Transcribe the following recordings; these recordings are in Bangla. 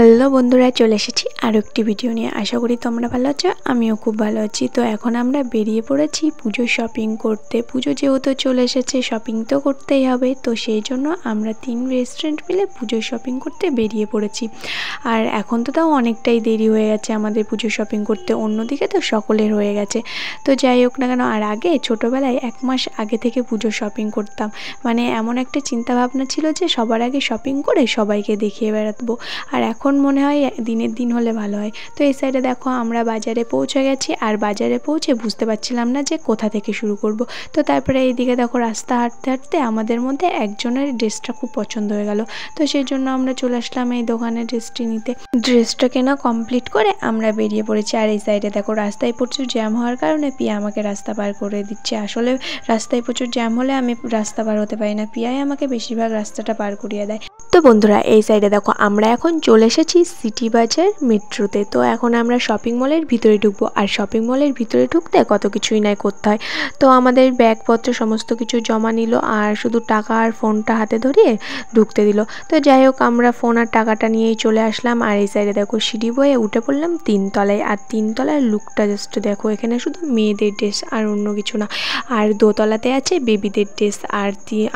হ্যালো বন্ধুরা চলে এসেছি আরও একটি ভিডিও নিয়ে আশা করি তোমরা ভালো আছো আমিও খুব ভালো আছি তো এখন আমরা বেরিয়ে পড়েছি পুজো শপিং করতে পুজো যেহেতু চলে এসেছে শপিং তো করতেই হবে তো সেই জন্য আমরা তিন রেস্টুরেন্ট মিলে পুজো শপিং করতে বেরিয়ে পড়েছি আর এখন তো তাও অনেকটাই দেরি হয়ে গেছে আমাদের পুজো শপিং করতে অন্যদিকে তো সকলের হয়ে গেছে তো যাই হোক না কেন আর আগে ছোটোবেলায় এক মাস আগে থেকে পুজো শপিং করতাম মানে এমন একটা চিন্তাভাবনা ছিল যে সবার আগে শপিং করে সবাইকে দেখিয়ে বেড়াতবো আর এখন এখন মনে হয় দিনের দিন হলে ভালো হয় তো এই সাইডে দেখো আমরা বাজারে পৌঁছে গেছি আর বাজারে পৌঁছে বুঝতে পারছিলাম না যে কোথা থেকে শুরু করব তো তারপরে এইদিকে দেখো রাস্তা হাঁটতে হাঁটতে আমাদের মধ্যে একজনের ড্রেসটা খুব পছন্দ হয়ে গেল তো সেই জন্য আমরা চলে আসলাম এই দোকানে ড্রেসটি নিতে ড্রেসটা কেনা কমপ্লিট করে আমরা বেরিয়ে পড়েছি আর এই সাইডে দেখো রাস্তায় প্রচুর জ্যাম হওয়ার কারণে পিয়া আমাকে রাস্তা পার করে দিচ্ছে আসলে রাস্তায় প্রচুর জ্যাম হলে আমি রাস্তা পার হতে পারি না পিয়াই আমাকে বেশিরভাগ রাস্তাটা পার করিয়ে দেয় তো বন্ধুরা এই সাইডে দেখো আমরা এখন চলে এসেছি সিটি বাজার মেট্রোতে তো এখন আমরা শপিং মলের ভিতরে ঢুকবো আর শপিং মলের ভিতরে ঢুকতে কত কিছুই নাই করতে হয় তো আমাদের ব্যাগপত্র সমস্ত কিছু জমা নিল আর শুধু টাকা আর ফোনটা হাতে ধরিয়ে ঢুকতে দিল তো যাই হোক আমরা ফোন আর টাকাটা নিয়েই চলে আসলাম আর এই সাইডে দেখো সিঁড়ি বয়ে উঠে পড়লাম তিনতলায় আর তিনতলার লুকটা জাস্ট দেখো এখানে শুধু মেয়েদের ড্রেস আর অন্য কিছু না আর দোতলাতে আছে বেবিদের ড্রেস আর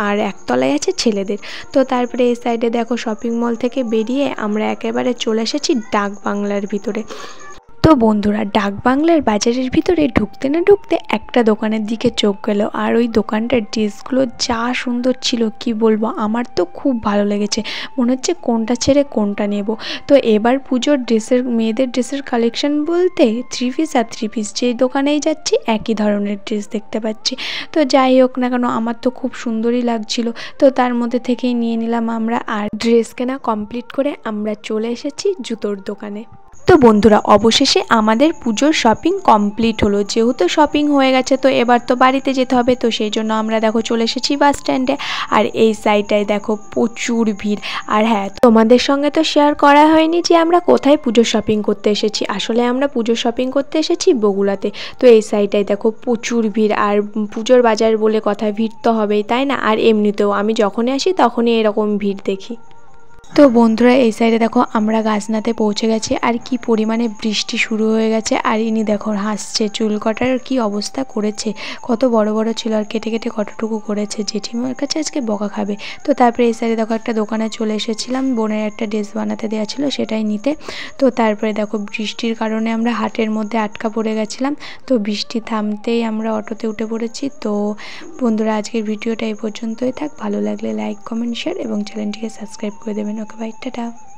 আর একতলায় আছে ছেলেদের তো তারপরে এই সাইডে দেখো শপিং মল থেকে বেরিয়ে আমরা একেবারে চলে এসেছি ডাক বাংলার ভিতরে তো বন্ধুরা ডাক বাংলার বাজারের ভিতরে ঢুকতে না ঢুকতে একটা দোকানের দিকে চোখ গেল আর ওই দোকানটার ড্রেসগুলো যা সুন্দর ছিল কি বলবো আমার তো খুব ভালো লেগেছে মনে হচ্ছে কোনটা ছেড়ে কোনটা নেব তো এবার পুজোর ড্রেসের মেয়েদের ড্রেসের কালেকশন বলতে থ্রি পিস আর থ্রি পিস যেই দোকানেই যাচ্ছি একই ধরনের ড্রেস দেখতে পাচ্ছি তো যাই হোক না কেন আমার তো খুব সুন্দরই লাগছিল তো তার মধ্যে থেকেই নিয়ে নিলাম আমরা আর ড্রেস কেনা কমপ্লিট করে আমরা চলে এসেছি জুতোর দোকানে তো বন্ধুরা অবশেষে আমাদের পুজোর শপিং কমপ্লিট হলো যেহেতু শপিং হয়ে গেছে তো এবার তো বাড়িতে যেতে হবে তো সেই জন্য আমরা দেখো চলে এসেছি বাস স্ট্যান্ডে আর এই সাইডটায় দেখো প্রচুর ভিড় আর হ্যাঁ তোমাদের সঙ্গে তো শেয়ার করা হয়নি যে আমরা কোথায় পুজোর শপিং করতে এসেছি আসলে আমরা পুজোর শপিং করতে এসেছি বগুলাতে তো এই সাইডটায় দেখো প্রচুর ভিড় আর পুজোর বাজার বলে কথা ভিড় তো হবেই তাই না আর এমনিতেও আমি যখনই আসি তখনই এরকম ভিড় দেখি তো বন্ধুরা এই সাইডে দেখো আমরা গাছনাতে পৌঁছে গেছি আর কি পরিমাণে বৃষ্টি শুরু হয়ে গেছে আর ইনি দেখো হাসছে চুল কটার কি অবস্থা করেছে কত বড় বড় ছিল আর কেটে কেটে কতটুকু করেছে জেঠিমার কাছে আজকে বকা খাবে তো তারপরে এই সাইডে দেখো একটা দোকানে চলে এসেছিলাম বোনের একটা ড্রেস বানাতে দেওয়া ছিল সেটাই নিতে তো তারপরে দেখো বৃষ্টির কারণে আমরা হাটের মধ্যে আটকা পড়ে গেছিলাম তো বৃষ্টি থামতেই আমরা অটোতে উঠে পড়েছি তো বন্ধুরা আজকের ভিডিওটা এই পর্যন্তই থাক ভালো লাগলে লাইক কমেন্ট শেয়ার এবং চ্যানেলটিকে সাবস্ক্রাইব করে দেবেন back. Bye, tada.